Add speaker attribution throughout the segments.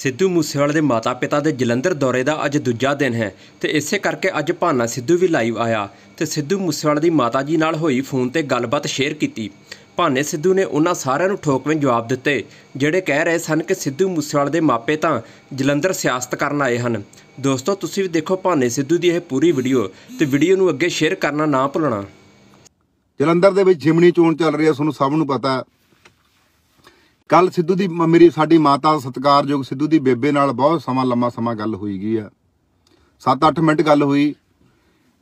Speaker 1: ਸਿੱਧੂ ਮੂਸੇਵਾਲੇ ਦੇ ਮਾਤਾ-ਪਿਤਾ ਦੇ ਜਲੰਧਰ ਦੌਰੇ ਦਾ ਅੱਜ ਦੂਜਾ ਦਿਨ ਹੈ ਤੇ ਇਸੇ ਕਰਕੇ ਅੱਜ ਭਾਨਾ ਸਿੱਧੂ ਵੀ ਲਾਈਵ ਆਇਆ ਤੇ ਸਿੱਧੂ ਮੂਸੇਵਾਲੇ ਦੀ ਮਾਤਾ ਜੀ ਨਾਲ ਹੋਈ ਫੋਨ ਤੇ ਗੱਲਬਾਤ ਸ਼ੇਅਰ ਕੀਤੀ ਭਾਨੇ ਸਿੱਧੂ ਨੇ ਉਹਨਾਂ ਸਾਰਿਆਂ ਨੂੰ ਠੋਕਵੇਂ ਜਵਾਬ ਦਿੱਤੇ ਜਿਹੜੇ ਕਹਿ ਰਹੇ ਸਨ ਕਿ ਸਿੱਧੂ ਮੂਸੇਵਾਲੇ ਦੇ ਮਾਪੇ ਤਾਂ ਜਲੰਧਰ ਸਿਆਸਤ ਕਰਨ ਆਏ ਹਨ ਦੋਸਤੋ ਤੁਸੀਂ ਵੀ ਦੇਖੋ ਭਾਨੇ ਸਿੱਧੂ ਦੀ ਇਹ ਪੂਰੀ ਵੀਡੀਓ ਤੇ ਵੀਡੀਓ ਨੂੰ ਅੱਗੇ ਸ਼ੇਅਰ ਕਰਨਾ ਨਾ ਭੁੱਲਣਾ ਜਲੰਧਰ ਦੇ ਵਿੱਚ ਜਿਮਣੀ ਚੋਣ ਚੱਲ ਰਹੀ ਹੈ ਤੁਹਾਨੂੰ ਸਭ ਨੂੰ ਪਤਾ ਕੱਲ ਸਿੱਧੂ ਦੀ ਮੇਰੀ ਸਾਡੀ ਮਾਤਾ ਸਤਿਕਾਰਯੋਗ ਸਿੱਧੂ ਦੀ ਬੇਬੇ ਨਾਲ ਬਹੁਤ ਸਮਾਂ ਲੰਮਾ ਸਮਾਂ ਗੱਲ ਹੋਈ ਗਈ ਆ 7-8 ਮਿੰਟ ਗੱਲ ਹੋਈ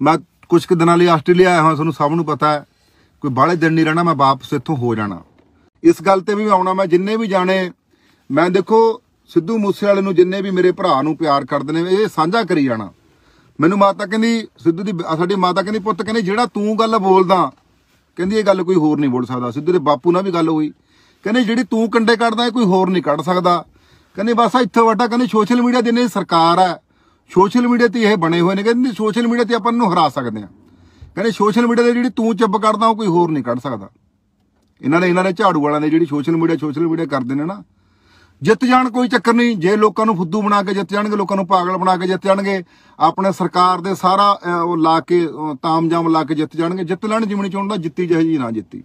Speaker 1: ਮੈਂ ਕੁਝ ਕੁ ਦਿਨਾਂ ਲਈ ਆਸਟ੍ਰੇਲੀਆ ਆਇਆ ਹਾਂ ਤੁਹਾਨੂੰ ਸਭ ਨੂੰ ਪਤਾ ਹੈ ਕੋਈ ਬਾਹਲੇ ਦਿਨ ਨਹੀਂ ਰਹਿਣਾ ਮੈਂ ਵਾਪਸ ਇੱਥੋਂ ਹੋ ਜਾਣਾ ਇਸ ਗੱਲ ਤੇ ਵੀ ਆਉਣਾ ਮੈਂ ਜਿੰਨੇ ਵੀ ਜਾਣੇ ਮੈਂ ਦੇਖੋ ਸਿੱਧੂ ਮੂਸੇ ਵਾਲੇ ਨੂੰ ਜਿੰਨੇ ਵੀ ਮੇਰੇ ਭਰਾ ਨੂੰ ਪਿਆਰ ਕਰਦੇ ਨੇ ਇਹ ਸਾਂਝਾ ਕਰੀ ਜਾਣਾ ਮੈਨੂੰ ਮਾਤਾ ਕਹਿੰਦੀ ਸਿੱਧੂ ਦੀ ਸਾਡੀ ਮਾਤਾ ਕਹਿੰਦੀ ਪੁੱਤ ਕਹਿੰਦੀ ਜਿਹੜਾ ਤੂੰ ਗੱਲ ਬੋਲਦਾ ਕਹਿੰਦੀ ਇਹ ਗੱਲ ਕੋਈ ਹੋਰ ਨਹੀਂ ਬੋਲ ਸਕਦਾ ਸਿੱਧੂ ਦੇ ਬਾਪੂ ਨਾਲ ਵੀ ਗੱਲ ਹੋਈ ਕਹਿੰਦੇ ਜਿਹੜੀ ਤੂੰ ਕੰਡੇ ਕੱਢਦਾ ਕੋਈ ਹੋਰ ਨਹੀਂ ਕੱਢ ਸਕਦਾ ਕਹਿੰਦੇ ਬਸ ਇੱਥੇ ਵਟਾ ਕਹਿੰਦੇ ਸੋਸ਼ਲ ਮੀਡੀਆ ਦੇ ਨੇ ਸਰਕਾਰ ਹੈ ਸੋਸ਼ਲ ਮੀਡੀਆ ਤੇ ਇਹ ਬਣੇ ਹੋਏ ਨੇ ਕਹਿੰਦੇ ਸੋਸ਼ਲ ਮੀਡੀਆ ਤੇ ਆਪਾਂ ਨੂੰ ਹਰਾ ਸਕਦੇ ਆ ਕਹਿੰਦੇ ਸੋਸ਼ਲ ਮੀਡੀਆ ਤੇ ਜਿਹੜੀ ਤੂੰ ਚੱਪ ਕੱਢਦਾ ਕੋਈ ਹੋਰ ਨਹੀਂ ਕੱਢ ਸਕਦਾ ਇਹਨਾਂ ਨੇ ਇਹਨਾਂ ਨੇ ਝਾੜੂ ਵਾਲਿਆਂ ਦੇ ਜਿਹੜੀ ਸੋਸ਼ਲ ਮੀਡੀਆ ਸੋਸ਼ਲ ਮੀਡੀਆ ਕਰਦੇ ਨੇ ਨਾ ਜਿੱਤ ਜਾਣ ਕੋਈ ਚੱਕਰ ਨਹੀਂ ਜੇ ਲੋਕਾਂ ਨੂੰ ਫੁੱਦੂ ਬਣਾ ਕੇ ਜਿੱਤ ਜਾਣਗੇ ਲੋਕਾਂ ਨੂੰ ਪਾਗਲ ਬਣਾ ਕੇ ਜਿੱਤ ਜਾਣਗੇ ਆਪਣੇ ਸਰਕਾਰ ਦੇ ਸਾਰਾ ਉਹ ਲਾ ਕੇ ਤਾਮਜਾਮ ਲਾ ਕੇ ਜਿੱਤ ਜਾਣਗੇ ਜਿੱਤ ਲੈਣ ਜਿਮਣੀ ਚਾਹੁੰਦਾ ਜਿੱਤੀ ਜਿਹੀ ਨਾ ਜਿੱਤੀ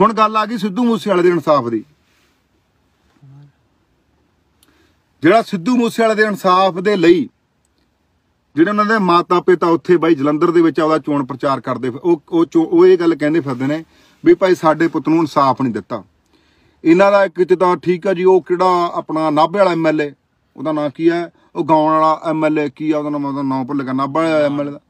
Speaker 1: ਹੁਣ ਗੱਲ ਆ ਗਈ ਸਿੱਧੂ ਮੂਸੇ ਵਾਲੇ ਦੇ ਇਨਸਾਫ ਦੀ ਜਿਹੜਾ ਸਿੱਧੂ ਮੂਸੇ ਵਾਲੇ ਦੇ ਇਨਸਾਫ ਦੇ ਲਈ ਜਿਹੜੇ ਉਹਨਾਂ ਦੇ ਮਾਤਾ ਪਿਤਾ ਉੱਥੇ ਬਾਈ ਜਲੰਧਰ ਦੇ ਵਿੱਚ ਆਉਦਾ ਚੋਣ ਪ੍ਰਚਾਰ ਕਰਦੇ ਉਹ ਉਹ ਇਹ ਗੱਲ ਕਹਿੰਦੇ ਫਿਰਦੇ ਨੇ ਵੀ ਭਾਈ ਸਾਡੇ ਪੁੱਤ ਨੂੰ ਇਨਸਾਫ ਨਹੀਂ ਦਿੱਤਾ ਇਹਨਾਂ ਦਾ ਇੱਕ ਜਿੱਦਾਂ ਠੀਕ ਆ ਜੀ ਉਹ ਕਿਹੜਾ ਆਪਣਾ ਨਾਭੇ ਵਾਲਾ ਐਮਐਲਏ ਉਹਦਾ ਨਾਂ ਕੀ ਹੈ ਉਹ ਗਾਉਣ ਵਾਲਾ ਐਮਐਲਏ ਕੀ ਆ ਉਹਦਾ ਨਾਮ ਉਹਦਾ ਨਾਮ ਭੁੱਲ ਗਿਆ ਨਾਭੇ ਵਾਲਾ ਐਮਐਲਏ ਦਾ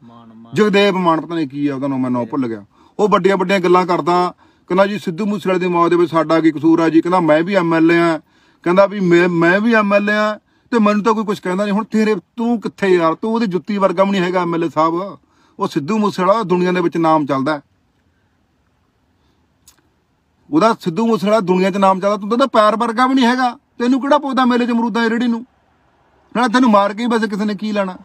Speaker 1: ਜਗਦੇਵ ਮਾਨ ਪਤਾ ਨਹੀਂ ਕੀ ਆ ਉਹਦਾ ਨਾਮ ਮੈਂ ਨਾਮ ਭੁੱਲ ਗਿਆ ਉਹ ਵੱਡੀਆਂ ਵੱਡੀਆਂ ਗੱਲਾਂ ਕਰਦਾ ਕਹਿੰਦਾ ਜੀ ਸਿੱਧੂ ਮੂਸੇਵਾਲੇ ਦੀ ਮੌਤ ਦੇ ਵਿੱਚ ਸਾਡਾ ਕੀ ਕਸੂਰ ਆ ਜੀ ਕਹਿੰਦਾ ਮੈਂ ਵੀ ਐਮਐਲਏ ਆ ਕਹਿੰਦਾ ਵੀ ਮੈਂ ਵੀ ਐਮਐਲਏ ਆ ਤੇ ਮੈਨੂੰ ਤਾਂ ਕੋਈ ਕੁਝ ਕਹਿੰਦਾ ਨਹੀਂ ਹੁਣ ਤੇਰੇ ਤੂੰ ਕਿੱਥੇ ਯਾਰ ਤੂੰ ਉਹਦੀ ਜੁੱਤੀ ਵਰਗਾ ਵੀ ਨਹੀਂ ਹੈਗਾ ਐਮਐਲਏ ਸਾਹਿਬ ਉਹ ਸਿੱਧੂ ਮੂਸੇਵਾਲਾ ਦੁਨੀਆ ਦੇ ਵਿੱਚ ਨਾਮ ਚੱਲਦਾ ਉਹਦਾ ਸਿੱਧੂ ਮੂਸੇਵਾਲਾ ਦੁਨੀਆ 'ਚ ਨਾਮ ਚੱਲਦਾ ਤੂੰ ਤਾਂ ਪੈਰ ਵਰਗਾ ਵੀ ਨਹੀਂ ਹੈਗਾ ਤੈਨੂੰ ਕਿਹੜਾ ਪੋਦਾ ਮੇਲੇ 'ਚ ਅਮਰੂਦਾਂ ਦੀ ਰੇੜੀ ਨੂੰ ਨਾ ਤੈਨੂੰ ਮਾਰ ਕੇ ਹੀ ਬਸ ਕਿਸੇ ਨੇ ਕੀ ਲੈਣਾ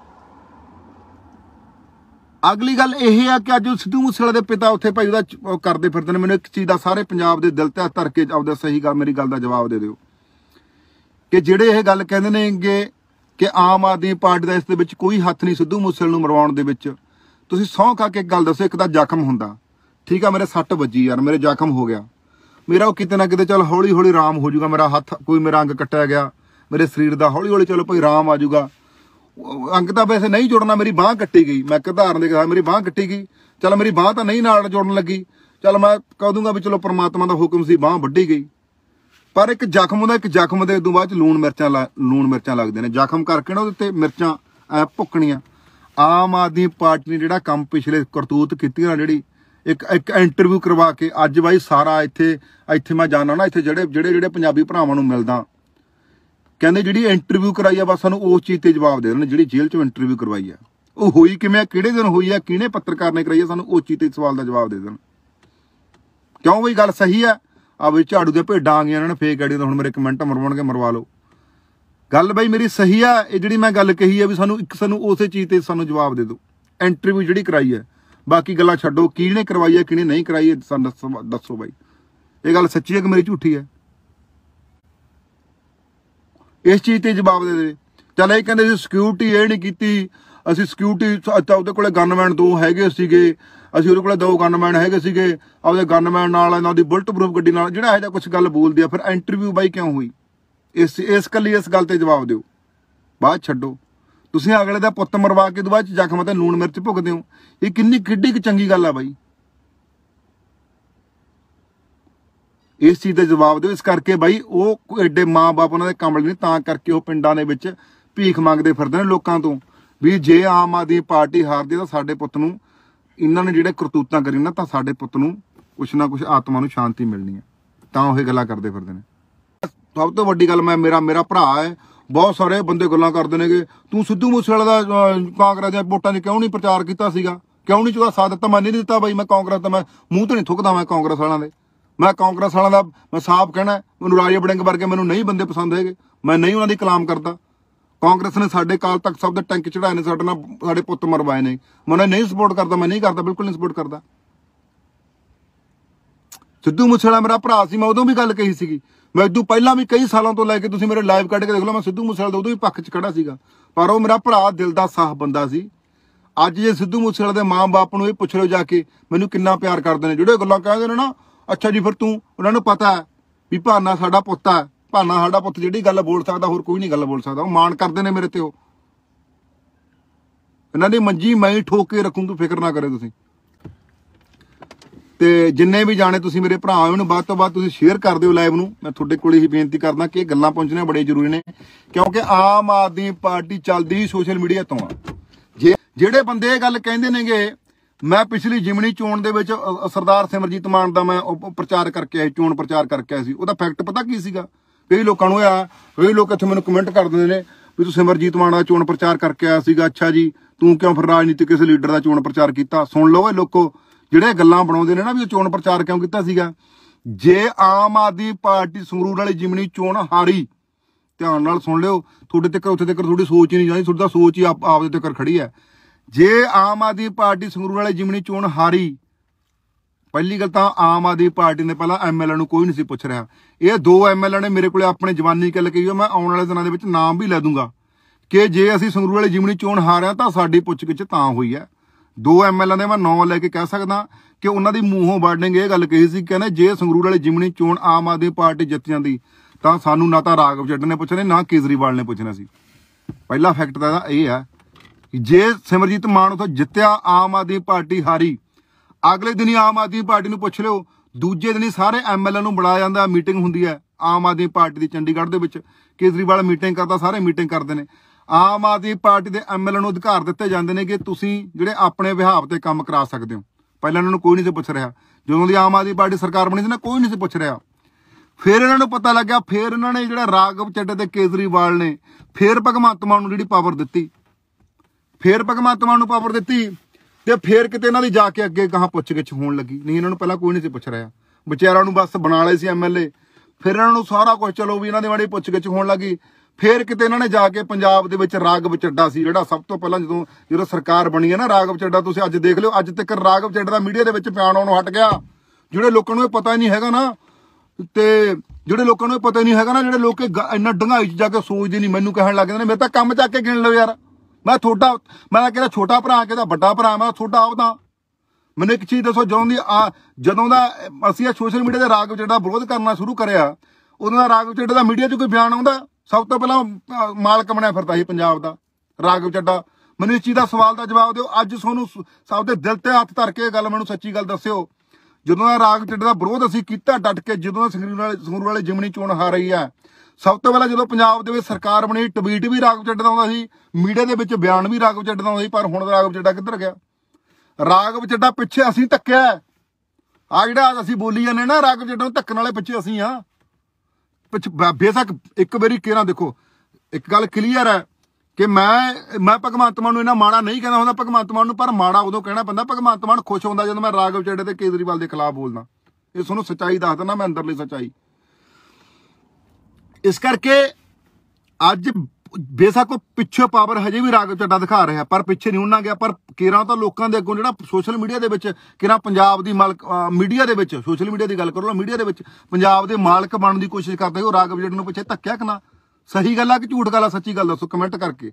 Speaker 1: ਅਗਲੀ ਗੱਲ ਇਹ ਹੈ ਕਿ ਅੱਜ ਸਿੱਧੂ ਮੂਸੇਵਾਲੇ ਦੇ ਪਿਤਾ ਉੱਥੇ ਭਾਈ ਉਹਦਾ ਕਰਦੇ ਫਿਰਦੇ ਨੇ ਮੈਨੂੰ ਇੱਕ ਚੀਜ਼ ਦਾ ਸਾਰੇ ਪੰਜਾਬ ਦੇ ਦਿਲ ਤੇ ਧਰ ਕੇ ਆਪਦਾ ਸਹੀ ਗੱਲ ਮੇਰੀ ਗੱਲ ਦਾ ਜਵਾਬ ਦੇ ਦਿਓ ਕਿ ਜਿਹੜੇ ਇਹ ਗੱਲ ਕਹਿੰਦੇ ਨੇਗੇ ਕਿ ਆਮ ਆਦਮੀ ਪਾਰਟੀ ਦਾ ਇਸ ਦੇ ਵਿੱਚ ਕੋਈ ਹੱਥ ਨਹੀਂ ਸਿੱਧੂ ਮੂਸੇਵਾਲੇ ਨੂੰ ਮਰਵਾਉਣ ਦੇ ਵਿੱਚ ਤੁਸੀਂ ਸੌਂ ਖਾ ਕੇ ਇੱਕ ਗੱਲ ਦੱਸੋ ਇੱਕ ਤਾਂ ਜ਼ਖਮ ਹੁੰਦਾ ਠੀਕ ਆ ਮੇਰੇ ਸੱਟ ਵੱਜੀ ਯਾਰ ਮੇਰੇ ਜ਼ਖਮ ਹੋ ਗਿਆ ਮੇਰਾ ਉਹ ਕਿਤੇ ਨਾ ਕਿਤੇ ਚੱਲ ਹੌਲੀ ਹੌਲੀ ਆਰਾਮ ਹੋ ਜਾਊਗਾ ਮੇਰਾ ਹੱਥ ਕੋਈ ਮੇਰਾ ਅੰਗ ਕੱਟਿਆ ਗਿਆ ਮੇਰੇ ਸਰੀਰ ਦਾ ਹੌਲੀ ਹੌਲੀ ਚਲੋ ਭਾਈ ਆਰਾਮ ਆ ਜਾਊਗਾ ਅੰਗ ਤਾਂ ਵੈਸੇ ਨਹੀਂ ਜੁੜਨਾ ਮੇਰੀ ਬਾਹ ਕੱਟੀ ਗਈ ਮੈਂ ਕਿਧਾਰਨ ਦੇ ਕਿਹਾ ਮੇਰੀ ਬਾਹ ਕੱਟੀ ਗਈ ਚਲ ਮੇਰੀ ਬਾਹ ਤਾਂ ਨਹੀਂ ਨਾਲ ਜੁੜਨ ਲੱਗੀ ਚਲ ਮੈਂ ਕਹ ਦੂੰਗਾ ਵੀ ਚਲੋ ਪ੍ਰਮਾਤਮਾ ਦਾ ਹੁਕਮ ਸੀ ਬਾਹ ਵੱਢੀ ਗਈ ਪਰ ਇੱਕ ਜ਼ਖਮ ਦਾ ਇੱਕ ਜ਼ਖਮ ਦੇ ਤੋਂ ਬਾਅਦ ਚ ਲੂਣ ਮਿਰਚਾਂ ਲੂਣ ਮਿਰਚਾਂ ਲੱਗਦੇ ਨੇ ਜ਼ਖਮ ਕਰਕੇ ਨਾ ਉਹਦੇ ਤੇ ਮਿਰਚਾਂ ਐ ਭੁੱਕਣੀਆਂ ਆਮ ਆਦਮੀ ਪਾਰਟੀ ਨੇ ਜਿਹੜਾ ਕੰਮ ਪਿਛਲੇ ਕਰਤੂਤ ਕੀਤੀ ਨਾ ਜਿਹੜੀ ਇੱਕ ਇੱਕ ਇੰਟਰਵਿਊ ਕਰਵਾ ਕੇ ਅੱਜ ਬਾਈ ਸਾਰਾ ਇੱਥੇ ਇੱਥੇ ਮੈਂ ਜਾਣਾ ਨਾ ਇੱਥੇ ਜਿਹੜੇ ਜਿਹੜੇ ਜਿਹੜੇ ਪੰਜਾਬੀ ਭਰਾਵਾਂ ਨੂੰ ਮਿਲਦਾ ਕਹਿੰਦੇ ਜਿਹੜੀ ਇੰਟਰਵਿਊ ਕਰਾਈ ਆ ਬਸ ਸਾਨੂੰ ਉਸ ਚੀਜ਼ ਤੇ ਜਵਾਬ ਦੇ ਦੇਣ ਜਿਹੜੀ ਜੇਲ੍ਹ 'ਚ ਇੰਟਰਵਿਊ ਕਰਵਾਈ ਆ ਉਹ ਹੋਈ ਕਿਵੇਂ ਕਿਹੜੇ ਦਿਨ ਹੋਈ ਆ ਕਿਹਨੇ ਪੱਤਰਕਾਰ ਨੇ ਕਰਾਈ ਆ ਸਾਨੂੰ ਉਸ ਚੀਜ਼ ਤੇ ਸਵਾਲ ਦਾ ਜਵਾਬ ਦੇ ਦੇਣ ਕਿਉਂ ਬਈ ਗੱਲ ਸਹੀ ਆ ਆ ਵੀ ਝਾੜੂ ਦੇ ਭੇਡਾਂ ਆ ਗਈਆਂ ਇਹਨਾਂ ਨੇ ਫੇਕ ਆਈਡੀ ਤਾਂ ਹੁਣ ਮੇਰੇ ਕਮੈਂਟ ਮਰਵਾਉਣਗੇ ਮਰਵਾ ਲਓ ਗੱਲ ਬਈ ਮੇਰੀ ਸਹੀ ਆ ਇਹ ਜਿਹੜੀ ਮੈਂ ਗੱਲ ਕਹੀ ਆ ਵੀ ਸਾਨੂੰ ਇੱਕ ਸਾਨੂੰ ਉਸੇ ਚੀਜ਼ ਤੇ ਸਾਨੂੰ ਜਵਾਬ ਦੇ ਦਿਓ ਇੰਟਰਵਿਊ ਜਿਹੜੀ ਕਰਾਈ ਆ ਬਾਕੀ ਗੱਲਾਂ ਛੱਡੋ ਕਿਹਨੇ ਕਰਵਾਈ ਆ ਕਿਹਨੇ ਨਹੀਂ ਕਰਾਈ ਸਾਨੂੰ ਦੱਸੋ ਬਾਈ ਇਹ ਗੱਲ ਸੱਚੀ ਹੈ ਕਿ ਮੇਰੀ ਝੂਠੀ ਹੈ ਇਸ ਚੀਜ਼ ਤੇ ਜਵਾਬ ਦੇ ਦੇ ਚਲ ਇਹ ਕਹਿੰਦੇ ਸੀ ਸਿਕਿਉਰਿਟੀ ਇਹ ਨਹੀਂ ਕੀਤੀ ਅਸੀਂ ਸਿਕਿਉਰਿਟੀ ਅੱਛਾ ਉਹਦੇ ਕੋਲੇ ਗਨਮੈਨ ਦੋ ਹੈਗੇ ਸੀਗੇ ਅਸੀਂ ਉਹਦੇ ਕੋਲੇ ਦੋ ਗਨਮੈਨ ਹੈਗੇ ਸੀਗੇ ਆਪਦੇ ਗਨਮੈਨ ਨਾਲ ਇਹਨਾਂ ਦੀ ਬੁਲਟ ਪ੍ਰੂਫ ਗੱਡੀ ਨਾਲ ਜਿਹੜਾ ਇਹਦਾ ਕੁਝ ਗੱਲ ਬੋਲਦੇ ਆ ਫਿਰ ਇੰਟਰਵਿਊ ਬਾਈ ਕਿਉਂ ਹੋਈ ਇਸ ਇਸ ਕੱਲੀ ਇਸ ਗੱਲ ਤੇ ਜਵਾਬ ਦਿਓ ਬਾਅਦ ਛੱਡੋ ਤੁਸੀਂ ਅਗਲੇ ਦਾ ਪੁੱਤ ਮਰਵਾ ਕੇ ਦੁਬਾਰਾ ਚ ਜ਼ਖਮ ਤੇ ਲੂਣ ਮਿਰਚ ਭੁਗਦੇ ਹੋ ਇਹ ਕਿੰਨੀ ਕਿੱਡੀ ਚੰਗੀ ਗੱਲ ਆ ਬਾਈ ਇਸ ਚੀਜ਼ ਦਾ ਜਵਾਬ ਦਿਓ ਇਸ ਕਰਕੇ ਬਾਈ ਉਹ ਐਡੇ ਮਾਪੇ ਉਹਨਾਂ ਦੇ ਕੰਮ ਨਹੀਂ ਤਾਂ ਕਰਕੇ ਉਹ ਪਿੰਡਾਂ ਦੇ ਵਿੱਚ ਭੀਖ ਮੰਗਦੇ ਫਿਰਦੇ ਨੇ ਲੋਕਾਂ ਤੋਂ ਵੀ ਜੇ ਆਮ ਆਦਮੀ ਪਾਰਟੀ ਹਾਰਦੀ ਤਾਂ ਸਾਡੇ ਪੁੱਤ ਨੂੰ ਇਹਨਾਂ ਨੇ ਜਿਹੜੇ ਕਰਤੂਤਾਂ ਕਰੀਆਂ ਨਾ ਤਾਂ ਸਾਡੇ ਪੁੱਤ ਨੂੰ ਕੁਛ ਨਾ ਕੁਛ ਆਤਮਾ ਨੂੰ ਸ਼ਾਂਤੀ ਮਿਲਣੀ ਹੈ ਤਾਂ ਉਹ ਇਹ ਗੱਲਾਂ ਕਰਦੇ ਫਿਰਦੇ ਨੇ ਸਭ ਤੋਂ ਵੱਡੀ ਗੱਲ ਮੈਂ ਮੇਰਾ ਮੇਰਾ ਭਰਾ ਹੈ ਬਹੁਤ ਸਾਰੇ ਬੰਦੇ ਗੱਲਾਂ ਕਰਦੇ ਨੇਗੇ ਤੂੰ ਸਿੱਧੂ ਮੂਸੇਵਾਲਾ ਦਾ ਕਾਂਗਰਸ ਦੇ ਵੋਟਾਂ ਦੇ ਕਿਉਂ ਨਹੀਂ ਪ੍ਰਚਾਰ ਕੀਤਾ ਸੀਗਾ ਕਿਉਂ ਨਹੀਂ ਚੁਗਾ ਸਾਥ ਦਿੱਤਾ ਮੈਂ ਨਹੀਂ ਦਿੱਤਾ ਬਾਈ ਮੈਂ ਕਾਂਗਰਸ ਦਾ ਮੈਂ ਮੂੰਹ ਤੇ ਨਹੀਂ ਥੁੱਕਦਾ ਮੈਂ ਕਾਂਗਰਸ ਵਾਲਾਂ ਦੇ ਮੈਂ ਕਾਂਗਰਸ ਵਾਲਿਆਂ ਦਾ ਮੈਂ ਸਾਫ਼ ਕਹਿਣਾ ਮੈਨੂੰ ਰਾਜੇ ਬੜਿੰਗ ਵਰਗੇ ਮੈਨੂੰ ਨਹੀਂ ਬੰਦੇ ਪਸੰਦ ਹੈਗੇ ਮੈਂ ਨਹੀਂ ਉਹਨਾਂ ਦੀ ਕਲਾਮ ਕਰਦਾ ਕਾਂਗਰਸ ਨੇ ਸਾਡੇ ਕਾਲ ਤੱਕ ਸਭ ਦੇ ਟੈਂਕ ਚੜਾਏ ਨੇ ਸਾਡੇ ਨਾਲ ਸਾਡੇ ਪੁੱਤ ਮਰਵਾਏ ਨੇ ਮੈਂ ਉਹਨਾਂ ਨਹੀਂ ਸਪੋਰਟ ਕਰਦਾ ਮੈਂ ਨਹੀਂ ਕਰਦਾ ਬਿਲਕੁਲ ਨਹੀਂ ਸਪੋਰਟ ਕਰਦਾ ਸਿੱਧੂ ਮੂਸੇਵਾਲਾ ਮੇਰਾ ਭਰਾ ਸੀ ਮੈਂ ਉਦੋਂ ਵੀ ਗੱਲ ਕਹੀ ਸੀਗੀ ਮੈਂ ਇਦੋਂ ਪਹਿਲਾਂ ਵੀ ਕਈ ਸਾਲਾਂ ਤੋਂ ਲੈ ਕੇ ਤੁਸੀਂ ਮੇਰੇ ਲਾਈਵ ਕੱਢ ਕੇ ਦੇਖ ਲਓ ਮੈਂ ਸਿੱਧੂ ਮੂਸੇਵਾਲਾ ਦਾ ਉਦੋਂ ਵੀ ਪੱਖ 'ਚ ਖੜਾ ਸੀਗਾ ਪਰ ਉਹ ਮੇਰਾ ਭਰਾ ਦਿਲ ਦਾ ਸਾਫ਼ ਬੰਦਾ ਸੀ ਅੱਜ ਜੇ ਸਿੱਧੂ ਮੂਸੇਵਾਲਾ ਦੇ ਮਾਂ-ਬਾਪ ਨੂੰ ਇਹ ਪੁੱਛ ਲਓ ਜਾ ਕੇ ਮੈਨੂੰ ਕਿੰਨਾ ਪਿਆਰ ਕਰਦੇ ਨੇ ਜਿਹੜੇ ਗੱਲਾਂ ਕਹਿੰਦੇ ਨੇ ਨਾ ਅੱਛਾ ਜੀ ਫਿਰ ਤੂੰ ਉਹਨਾਂ ਨੂੰ ਪਤਾ ਵੀ ਭਾਨਾ ਸਾਡਾ ਪੁੱਤ ਆ ਭਾਨਾ ਸਾਡਾ ਪੁੱਤ ਜਿਹੜੀ ਗੱਲ ਬੋਲ ਸਕਦਾ ਹੋਰ ਕੋਈ ਨਹੀਂ ਗੱਲ ਬੋਲ ਸਕਦਾ ਉਹ ਮਾਣ ਕਰਦੇ ਨੇ ਮੇਰੇ ਤੇ ਉਹ ਇਹਨਾਂ ਦੀ ਮੰਜੀ ਮੈਂ ਠੋਕ ਕੇ ਰੱਖੂੰ ਤੂੰ ਫਿਕਰ ਨਾ ਕਰੇ ਤੁਸੀਂ ਤੇ ਜਿੰਨੇ ਵੀ ਜਾਣੇ ਤੁਸੀਂ ਮੇਰੇ ਭਰਾ ਹੋ ਬਾਅਦ ਵੱਧ ਤੋਂ ਵੱਧ ਤੁਸੀਂ ਸ਼ੇਅਰ ਕਰ ਦਿਓ ਲਾਈਵ ਨੂੰ ਮੈਂ ਤੁਹਾਡੇ ਕੋਲ ਹੀ ਬੇਨਤੀ ਕਰਦਾ ਕਿ ਇਹ ਗੱਲਾਂ ਪਹੁੰਚਣੀਆਂ ਬੜੇ ਜ਼ਰੂਰੀ ਨੇ ਕਿਉਂਕਿ ਆਮ ਆਦਮੀ ਪਾਰਟੀ ਚੱਲਦੀ ਸੋਸ਼ਲ ਮੀਡੀਆ ਤੋਂ ਆ ਜਿਹੜੇ ਬੰਦੇ ਇਹ ਗੱਲ ਕਹਿੰਦੇ ਨੇਗੇ ਮੈਂ ਪਿਛਲੀ ਜਿਮਣੀ ਚੋਣ ਦੇ ਵਿੱਚ ਸਰਦਾਰ ਸਿਮਰਜੀਤ ਮਾਨ ਦਾ ਮੈਂ ਪ੍ਰਚਾਰ ਕਰਕੇ ਆਇਆ ਚੋਣ ਪ੍ਰਚਾਰ ਕਰਕੇ ਆਇਆ ਸੀ ਉਹਦਾ ਫੈਕਟ ਪਤਾ ਕੀ ਸੀਗਾ ਕਈ ਲੋਕਾਂ ਨੂੰ ਆ ਕਈ ਲੋਕ ਇੱਥੇ ਮੈਨੂੰ ਕਮੈਂਟ ਕਰ ਦਿੰਦੇ ਨੇ ਵੀ ਤੂੰ ਸਿਮਰਜੀਤ ਮਾਨ ਦਾ ਚੋਣ ਪ੍ਰਚਾਰ ਕਰਕੇ ਆਇਆ ਸੀਗਾ ਅੱਛਾ ਜੀ ਤੂੰ ਕਿਉਂ ਫਿਰ ਰਾਜਨੀਤਿਕ ਕਿਸੇ ਲੀਡਰ ਦਾ ਚੋਣ ਪ੍ਰਚਾਰ ਕੀਤਾ ਸੁਣ ਲਓ ਇਹ ਲੋਕੋ ਜਿਹੜੇ ਗੱਲਾਂ ਬਣਾਉਂਦੇ ਨੇ ਨਾ ਵੀ ਉਹ ਚੋਣ ਪ੍ਰਚਾਰ ਕਿਉਂ ਕੀਤਾ ਸੀਗਾ ਜੇ ਆਮ ਆਦਮੀ ਪਾਰਟੀ ਸੰਗਰੂਰ ਵਾਲੀ ਜਿਮਣੀ ਚੋਣ ਹਾਰੀ ਧਿਆਨ ਨਾਲ ਸੁਣ ਲਿਓ ਤੁਹਾਡੇ ਤੱਕ ਉੱਥੇ ਤੱਕ ਤੁਹਾਡੀ ਸੋਚ ਹੀ ਨਹੀਂ ਜਾਣੀ ਤੁਹਾਡਾ ਸੋਚ ਹੀ ਆਪ ਦੇ ਤੱਕ ਖੜੀ ਹੈ ਜੇ ਆਮ ਆਦਮੀ ਪਾਰਟੀ ਸੰਗਰੂਰ ਵਾਲੇ ਜਿਮਣੀ ਚੋਣ ਹਾਰੀ ਪਹਿਲੀ ਗੱਲ ਤਾਂ ਆਮ ਆਦਮੀ ਪਾਰਟੀ ਨੇ ਪਹਿਲਾਂ ਐਮਐਲਏ ਨੂੰ ਕੋਈ ਨਹੀਂ ਸੀ ਪੁੱਛ ਰਿਹਾ ਇਹ ਦੋ ਐਮਐਲਏ ਨੇ ਮੇਰੇ ਕੋਲੇ ਆਪਣੇ ਜਵਾਨੀ ਕੱਲ ਕਹੀ ਮੈਂ ਆਉਣ ਵਾਲੇ ਦਿਨਾਂ ਦੇ ਵਿੱਚ ਨਾਮ ਵੀ ਲੈ ਦੂੰਗਾ ਕਿ ਜੇ ਅਸੀਂ ਸੰਗਰੂਰ ਵਾਲੇ ਜਿਮਣੀ ਚੋਣ ਹਾਰਿਆ ਤਾਂ ਸਾਡੀ ਪੁੱਛਗਿੱਛ ਤਾਂ ਹੋਈ ਹੈ ਦੋ ਐਮਐਲਏ ਦੇ ਮੈਂ ਨਾਮ ਲੈ ਕੇ ਕਹਿ ਸਕਦਾ ਕਿ ਉਹਨਾਂ ਦੀ ਮੂੰਹੋਂ ਵਰਡਿੰਗ ਇਹ ਗੱਲ ਕਹੀ ਸੀ ਕਹਿੰਦੇ ਜੇ ਸੰਗਰੂਰ ਵਾਲੇ ਜਿਮਣੀ ਚੋਣ ਆਮ ਆਦਮੀ ਪਾਰਟੀ ਜਿੱਤ ਜਾਂਦੀ ਤਾਂ ਸਾਨੂੰ ਨਾ ਤਾਂ ਰਾਗਵ ਜੱਟ ਨੇ ਪੁੱਛਣੇ ਨਾ ਕੇਜਰੀਵਾਲ ਨੇ ਪੁੱਛਣਾ ਸੀ ਪਹਿਲਾ ਫੈਕਟ ਤਾਂ ਇਹ ਹੈ ਜੇ ਸਿਮਰਜੀਤ ਮਾਨ ਉਥੋਂ ਜਿੱਤਿਆ ਆਮ ਆਦਮੀ ਪਾਰਟੀ ਹਾਰੀ ਅਗਲੇ ਦਿਨ ਹੀ ਆਮ ਆਦਮੀ ਪਾਰਟੀ ਨੂੰ ਪੁੱਛ ਲਿਓ ਦੂਜੇ ਦਿਨ ਹੀ ਸਾਰੇ ਐਮਐਲਏ ਨੂੰ ਬੁਲਾਇਆ ਜਾਂਦਾ ਮੀਟਿੰਗ ਹੁੰਦੀ ਹੈ ਆਮ ਆਦਮੀ ਪਾਰਟੀ ਦੀ ਚੰਡੀਗੜ੍ਹ ਦੇ ਵਿੱਚ ਕੇਜਰੀਵਾਲ ਮੀਟਿੰਗ ਕਰਦਾ ਸਾਰੇ ਮੀਟਿੰਗ ਕਰਦੇ ਨੇ ਆਮ ਆਦਮੀ ਪਾਰਟੀ ਦੇ ਐਮਐਲਏ ਨੂੰ ਅਧਿਕਾਰ ਦਿੱਤੇ ਜਾਂਦੇ ਨੇ ਕਿ ਤੁਸੀਂ ਜਿਹੜੇ ਆਪਣੇ ਵਿਹਾਰ ਤੇ ਕੰਮ ਕਰਾ ਸਕਦੇ ਹੋ ਪਹਿਲਾਂ ਇਹਨਾਂ ਨੂੰ ਕੋਈ ਨਹੀਂ ਸੀ ਪੁੱਛ ਰਿਹਾ ਜਦੋਂ ਦੀ ਆਮ ਆਦਮੀ ਪਾਰਟੀ ਸਰਕਾਰ ਬਣੀ ਸੀ ਨਾ ਕੋਈ ਨਹੀਂ ਸੀ ਪੁੱਛ ਰਿਹਾ ਫਿਰ ਇਹਨਾਂ ਨੂੰ ਪਤਾ ਲੱਗਿਆ ਫਿਰ ਇਹਨਾਂ ਨੇ ਜਿਹੜਾ ਰਾਗਵ ਚੱਡੇ ਤੇ ਕੇਜਰੀਵਾਲ ਨੇ ਫਿਰ ਭਗਵੰਤ ਮਾਨ ਨੂੰ ਜਿਹੜੀ ਪਾਵਰ ਦਿੱਤੀ ਫੇਰ ਭਗਵੰਤ ਨੂੰ ਪਾਵਰ ਦਿੱਤੀ ਤੇ ਫੇਰ ਕਿਤੇ ਇਹਨਾਂ ਦੀ ਜਾ ਕੇ ਅੱਗੇ ਪੁੱਛ ਪੁੱਛਗਿੱਛ ਹੋਣ ਲੱਗੀ ਨਹੀਂ ਇਹਨਾਂ ਨੂੰ ਪਹਿਲਾਂ ਕੋਈ ਨਹੀਂ ਸੀ ਪੁੱਛ ਰਿਹਾ ਵਿਚਾਰਾਂ ਨੂੰ ਬਸ ਬਣਾ ਲਏ ਸੀ ਐਮਐਲਏ ਫਿਰ ਇਹਨਾਂ ਨੂੰ ਸਾਰਾ ਕੁਝ ਚਲੋ ਵੀ ਇਹਨਾਂ ਦੇ ਪੁੱਛ ਪੁੱਛਗਿੱਛ ਹੋਣ ਲੱਗੀ ਫੇਰ ਕਿਤੇ ਇਹਨਾਂ ਨੇ ਜਾ ਕੇ ਪੰਜਾਬ ਦੇ ਵਿੱਚ ਰਾਗਵ ਚੱਡਾ ਸੀ ਜਿਹੜਾ ਸਭ ਤੋਂ ਪਹਿਲਾਂ ਜਦੋਂ ਜਦੋਂ ਸਰਕਾਰ ਬਣੀ ਹੈ ਨਾ ਰਾਗਵ ਚੱਡਾ ਤੁਸੀਂ ਅੱਜ ਦੇਖ ਲਿਓ ਅੱਜ ਤੱਕ ਰਾਗਵ ਚੱਡਾ ਦਾ ਮੀਡੀਆ ਦੇ ਵਿੱਚ ਪਿਆਣ ਆਉਣੋਂ ਹਟ ਗਿਆ ਜਿਹੜੇ ਲੋਕਾਂ ਨੂੰ ਇਹ ਪਤਾ ਹੀ ਨਹੀਂ ਹੈਗਾ ਨਾ ਤੇ ਜਿਹੜੇ ਲੋਕਾਂ ਨੂੰ ਇਹ ਪਤਾ ਹੀ ਨਹੀਂ ਹੈਗਾ ਨਾ ਜਿਹੜੇ ਲੋਕ ਇੰਨਾ ਡੰਗਾਈ ਚ ਜਾ ਕੇ ਸੋਚਦੇ ਨਹੀਂ ਮੈਨੂੰ ਕਹਿਣ ਲੱਗ ਜਾਂਦੇ ਨੇ ਮੇਰੇ ਤਾਂ ਕੰਮ ਚੱਕ ਕੇ ਗਿਣ ਲਓ ਯਾਰ ਮੈਂ ਤੁਹਾਡਾ ਮੈਂ ਕਿਹਾ ਛੋਟਾ ਭਰਾ ਕਿਹਦਾ ਵੱਡਾ ਭਰਾ ਮੈਂ ਤੁਹਾਡਾ ਆਪਦਾ ਮੈਨੂੰ ਇੱਕ ਚੀਜ਼ ਦੱਸੋ ਜਦੋਂ ਦੀ ਜਦੋਂ ਦਾ ਅਸੀਂ ਇਹ ਸੋਸ਼ਲ ਮੀਡੀਆ ਦੇ ਰਾਗ ਜਿਹੜਾ ਵਿਰੋਧ ਕਰਨਾ ਸ਼ੁਰੂ ਕਰਿਆ ਉਹਨਾਂ ਦਾ ਰਾਗ ਵਿੱਚ ਦਾ ਮੀਡੀਆ 'ਚ ਕੋਈ ਬਿਆਨ ਆਉਂਦਾ ਸਭ ਤੋਂ ਪਹਿਲਾਂ ਮਾਲਕ ਬਣਿਆ ਫਿਰਦਾ ਸੀ ਪੰਜਾਬ ਦਾ ਰਾਗ ਜਿਹੜਾ ਮੈਨੂੰ ਇਸ ਚੀਜ਼ ਦਾ ਸਵਾਲ ਦਾ ਜਵਾਬ ਦਿਓ ਅੱਜ ਤੁਹਾਨੂੰ ਸਭ ਦੇ ਦਿਲ ਤੇ ਹੱਥ ਧਰ ਕੇ ਗੱਲ ਮੈਨੂੰ ਸੱਚੀ ਗੱਲ ਦੱਸਿਓ ਜਦੋਂ ਦਾ ਰਾਗ ਵਿੱਚ ਦਾ ਵਿਰੋਧ ਅਸੀਂ ਕੀਤਾ ਡਟ ਕੇ ਜਦੋਂ ਦਾ ਸੰਗਰੂਰ ਵਾਲੇ ਸੰਗਰੂਰ ਵਾਲੇ ਜਿਮਣੀ ਚੋਣ ਹਾਰ ਰਹੀ ਆ ਸਭ ਤੋਂ ਪਹਿਲਾਂ ਜਦੋਂ ਪੰਜਾਬ ਦੇ ਵਿੱਚ ਸਰਕਾਰ ਬਣੀ ਟਵੀਟ ਵੀ ਰਾਗਵ ਚੱਡਦਾ ਹੁੰਦਾ ਸੀ ਮੀਡੀਆ ਦੇ ਵਿੱਚ ਬਿਆਨ ਵੀ ਰਾਗਵ ਚੱਡਦਾ ਹੁੰਦਾ ਸੀ ਪਰ ਹੁਣ ਰਾਗਵ ਚੱਡਾ ਕਿੱਧਰ ਗਿਆ ਰਾਗਵ ਚੱਡਾ ਪਿੱਛੇ ਅਸੀਂ ਧੱਕਿਆ ਆ ਜਿਹੜਾ ਅਸੀਂ ਬੋਲੀ ਜਾਂਦੇ ਨਾ ਰਾਗਵ ਚੱਡਾ ਨੂੰ ਧੱਕਣ ਵਾਲੇ ਪਿੱਛੇ ਅਸੀਂ ਆ ਬੇਸ਼ੱਕ ਇੱਕ ਵਾਰੀ ਕਿਹਾ ਦੇਖੋ ਇੱਕ ਗੱਲ ਕਲੀਅਰ ਹੈ ਕਿ ਮੈਂ ਮੈਂ ਭਗਵੰਤ ਮਾਨ ਨੂੰ ਇਹਨਾਂ ਮਾੜਾ ਨਹੀਂ ਕਹਿੰਦਾ ਹੁੰਦਾ ਭਗਵੰਤ ਮਾਨ ਨੂੰ ਪਰ ਮਾੜਾ ਉਦੋਂ ਕਹਿਣਾ ਪੈਂਦਾ ਭਗਵੰਤ ਮਾਨ ਖੁਸ਼ ਹੁੰਦਾ ਜਦੋਂ ਮੈਂ ਰਾਗਵ ਚੱਡੇ ਤੇ ਕੇਜਰੀਵਾਲ ਦੇ ਖਿਲਾਫ ਬੋਲਦਾ ਇਹ ਤੁਹਾਨੂੰ ਸੱਚਾਈ ਦੱਸਦਾ ਨਾ ਮੈਂ ਅੰਦਰਲੀ ਸੱਚਾਈ ਇਸ ਕਰਕੇ ਅੱਜ ਬੇਸ਼ੱਕ ਪਿੱਛੇ ਪਾਵਰ ਹਜੇ ਵੀ ਰਾਗ ਚੱਡਾ ਦਿਖਾ ਰਿਹਾ ਪਰ ਪਿੱਛੇ ਨਹੀਂ ਉਹਨਾਂ ਗਿਆ ਪਰ ਕਿਰਾਂ ਤਾਂ ਲੋਕਾਂ ਦੇ ਅੱਗੋਂ ਜਿਹੜਾ ਸੋਸ਼ਲ ਮੀਡੀਆ ਦੇ ਵਿੱਚ ਕਿਰਾਂ ਪੰਜਾਬ ਦੀ ਮਾਲਕ ਮੀਡੀਆ ਦੇ ਵਿੱਚ ਸੋਸ਼ਲ ਮੀਡੀਆ ਦੀ ਗੱਲ ਕਰ ਲਓ ਮੀਡੀਆ ਦੇ ਵਿੱਚ ਪੰਜਾਬ ਦੇ ਮਾਲਕ ਬਣਨ ਦੀ ਕੋਸ਼ਿਸ਼ ਕਰਦੇ ਉਹ ਰਾਗ ਜੱਡ ਨੂੰ ਪਿੱਛੇ ਧੱਕਿਆ ਕਿਨਾ ਸਹੀ ਗੱਲ ਆ ਕਿ ਝੂਠ ਗੱਲ ਆ ਸੱਚੀ ਗੱਲ ਦੱਸੋ ਕਮੈਂਟ ਕਰਕੇ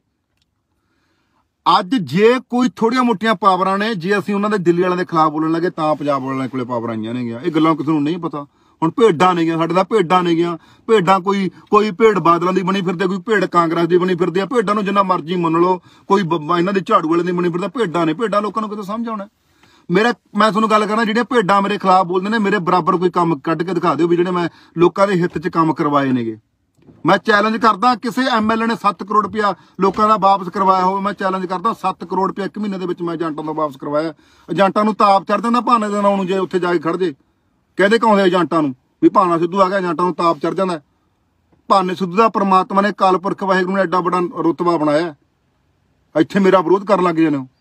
Speaker 1: ਅੱਜ ਜੇ ਕੋਈ ਥੋੜੀਆਂ ਮੋਟੀਆਂ ਪਾਵਰਾਂ ਨੇ ਜੇ ਅਸੀਂ ਉਹਨਾਂ ਦੇ ਦਿੱਲੀ ਵਾਲਿਆਂ ਦੇ ਖਿਲਾਫ ਬੋਲਣ ਲੱਗੇ ਤਾਂ ਪੰਜਾਬ ਵਾਲਿਆਂ ਕੋਲੇ ਪਾਵਰ ਆਈਆਂ ਨੇਗੀਆਂ ਇਹ ਗੱਲਾਂ ਕਿਸੇ ਨੂੰ ਨਹੀਂ ਪਤਾ ਹੁਣ ਭੇਡਾਂ ਨਹੀਂ ਗਿਆ ਸਾਡੇ ਦਾ ਭੇਡਾਂ ਨਹੀਂ ਗਿਆ ਭੇਡਾਂ ਕੋਈ ਕੋਈ ਭੇਡ ਬਾਦਲਾਂ ਦੀ ਬਣੀ ਫਿਰਦੇ ਕੋਈ ਭੇਡ ਕਾਂਗਰਸ ਦੀ ਬਣੀ ਫਿਰਦੇ ਆ ਭੇਡਾਂ ਨੂੰ ਜਿੰਨਾ ਮਰਜ਼ੀ ਮੰਨ ਲਓ ਕੋਈ ਇਹਨਾਂ ਦੇ ਝਾੜੂ ਵਾਲੇ ਦੀ ਬਣੀ ਫਿਰਦਾ ਭੇਡਾਂ ਨੇ ਭੇਡਾਂ ਲੋਕਾਂ ਨੂੰ ਕਿਤੇ ਸਮਝ ਆਉਣਾ ਮੇਰਾ ਮੈਂ ਤੁਹਾਨੂੰ ਗੱਲ ਕਰਨਾ ਜਿਹੜੇ ਭੇਡਾਂ ਮੇਰੇ ਖਿਲਾਫ ਬੋਲਦੇ ਨੇ ਮੇਰੇ ਬਰਾਬਰ ਕੋਈ ਕੰਮ ਕੱਢ ਕੇ ਦਿਖਾ ਦਿਓ ਵੀ ਜਿਹੜੇ ਮੈਂ ਲੋਕਾਂ ਦੇ ਹਿੱਤ 'ਚ ਕੰਮ ਕਰਵਾਏ ਨੇਗੇ ਮੈਂ ਚੈਲੰਜ ਕਰਦਾ ਕਿਸੇ ਐਮਐਲਏ ਨੇ 7 ਕਰੋੜ ਰੁਪਇਆ ਲੋਕਾਂ ਦਾ ਵਾਪਸ ਕਰਵਾਇਆ ਹੋਵੇ ਮੈਂ ਚੈਲੰਜ ਕਰਦਾ 7 ਕਰੋੜ ਰੁਪਇਆ ਇੱਕ ਮਹੀਨੇ ਦੇ ਵਿੱਚ ਮੈਂ ਏਜੰਟਾਂ ਦਾ ਵਾਪਸ ਕਰਵਾਇਆ ਏਜੰਟਾਂ ਨੂੰ ਤਾਪ ਚੜ ਜਾਂਦਾ ਭਾਣੇ ਦੇ ਨਾਲ ਨੂੰ ਜੇ ਉੱਥੇ ਜਾ ਕੇ ਖੜ ਜੇ ਕੌਣ ਕਹਾਉਂਦੇ ਏਜੰਟਾਂ ਨੂੰ ਵੀ ਭਾਨਾ ਸਿੱਧੂ ਆ ਗਿਆ ਏਜੰਟਾਂ ਨੂੰ ਤਾਪ ਚੜ ਜਾਂਦਾ ਭਾਨੇ ਸਿੱਧੂ ਦਾ ਪ੍ਰਮਾਤਮਾ ਨੇ ਕਾਲਪੁਰਖ ਵਾਹਿਗੁਰੂ ਨੇ ਐਡਾ ਬੜਾ ਰੁਤਬਾ ਬਣਾਇਆ ਇੱਥੇ ਮੇਰਾ ਵਿਰੋਧ ਕਰਨ ਲੱਗ ਜਾਂਦੇ ਨੇ